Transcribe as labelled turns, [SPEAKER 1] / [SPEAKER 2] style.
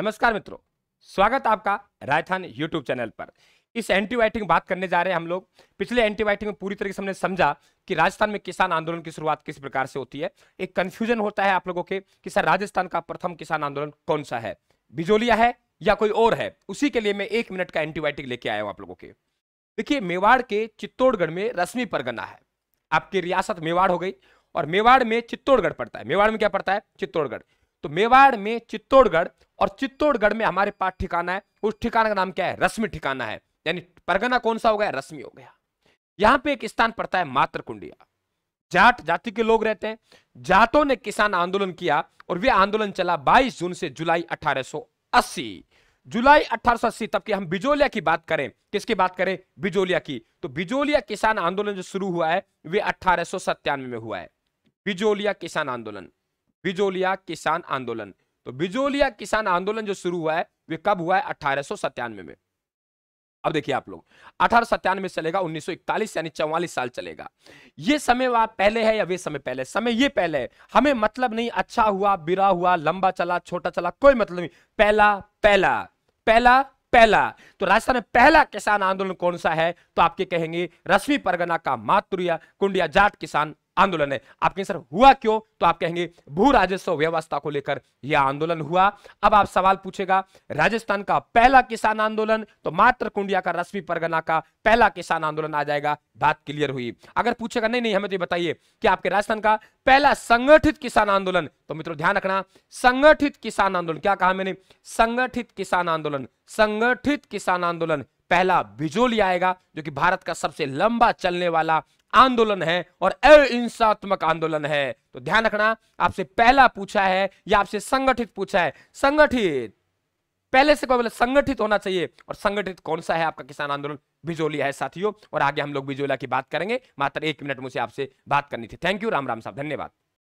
[SPEAKER 1] नमस्कार मित्रों स्वागत आपका राजस्थान यूट्यूब चैनल पर इस एंटीबायोटिक बात करने जा रहे हैं हम लोग पिछले एंटीबायोटिक में पूरी तरीके से हमने समझा कि राजस्थान में किसान आंदोलन की शुरुआत किस प्रकार से होती है एक कंफ्यूजन होता है आप लोगों के कि सर राजस्थान का प्रथम किसान आंदोलन कौन सा है बिजोलिया है या कोई और है उसी के लिए मैं एक मिनट का एंटीबायोटिक लेके आया हूं आप लोगों के देखिए मेवाड़ के चित्तौड़गढ़ में रश्मि परगना है आपकी रियासत मेवाड़ हो गई और मेवाड़ में चित्तौड़गढ़ पड़ता है मेवाड़ में क्या पड़ता है चित्तौड़गढ़ तो मेवाड़ में चित्तौड़गढ़ और चित्तौड़गढ़ में हमारे पास ठिकाना है उस ठिकाना का नाम क्या है रश्मि ठिकाना है यानी परगना कौन सा हो गया रश्मि हो गया यहाँ पे एक स्थान पड़ता है मात्र कुंडिया जाट जाति के लोग रहते हैं जाटों ने किसान आंदोलन किया और वे आंदोलन चला 22 जून से जुलाई 1880 जुलाई 1880 तब की हम बिजोलिया की बात करें किसकी बात करें बिजोलिया की तो बिजोलिया किसान आंदोलन जो शुरू हुआ है वे अठारह में हुआ है बिजोलिया किसान आंदोलन बिजोलिया किसान आंदोलन तो बिजोलिया किसान आंदोलन जो शुरू हुआ है वे कब हुआ है अठारह में अब देखिए आप लोग अठारह सत्तानवे चलेगा 1941 यानी चौवालीस साल चलेगा ये समय वहां पहले है या वे समय पहले समय ये पहले है हमें मतलब नहीं अच्छा हुआ बिरा हुआ लंबा चला छोटा चला कोई मतलब नहीं पहला पहला पहला पहला तो राजस्थान में पहला किसान आंदोलन कौन सा है तो आपके कहेंगे रश्मि परगना का मातृया कुंडिया जाट किसान आंदोलन है आप कहें सर हुआ क्यों तो आप कहेंगे भू राजस्व व्यवस्था को लेकर यह आंदोलन हुआ अब आप सवाल पूछेगा राजस्थान का पहला किसान आंदोलन तो मात्र कुंडिया का रश्मि परगना का पहला किसान आंदोलन आ जाएगा बात क्लियर हुई अगर पूछेगा नहीं नहीं हमें तो बताइए कि आपके राजस्थान का पहला संगठित किसान आंदोलन तो मित्रों ध्यान रखना संगठित किसान आंदोलन क्या कहा मैंने संगठित किसान आंदोलन संगठित किसान आंदोलन पहला बिजोली आएगा जो कि भारत का सबसे लंबा चलने वाला आंदोलन है और अहिंसात्मक आंदोलन है तो ध्यान रखना आपसे पहला पूछा है या आपसे संगठित पूछा है संगठित पहले से पहले संगठित होना चाहिए और संगठित कौन सा है आपका किसान आंदोलन बिजोलिया है साथियों और आगे हम लोग बिजोलिया की बात करेंगे मात्र एक मिनट मुझे आपसे बात करनी थी थैंक यू राम राम साहब धन्यवाद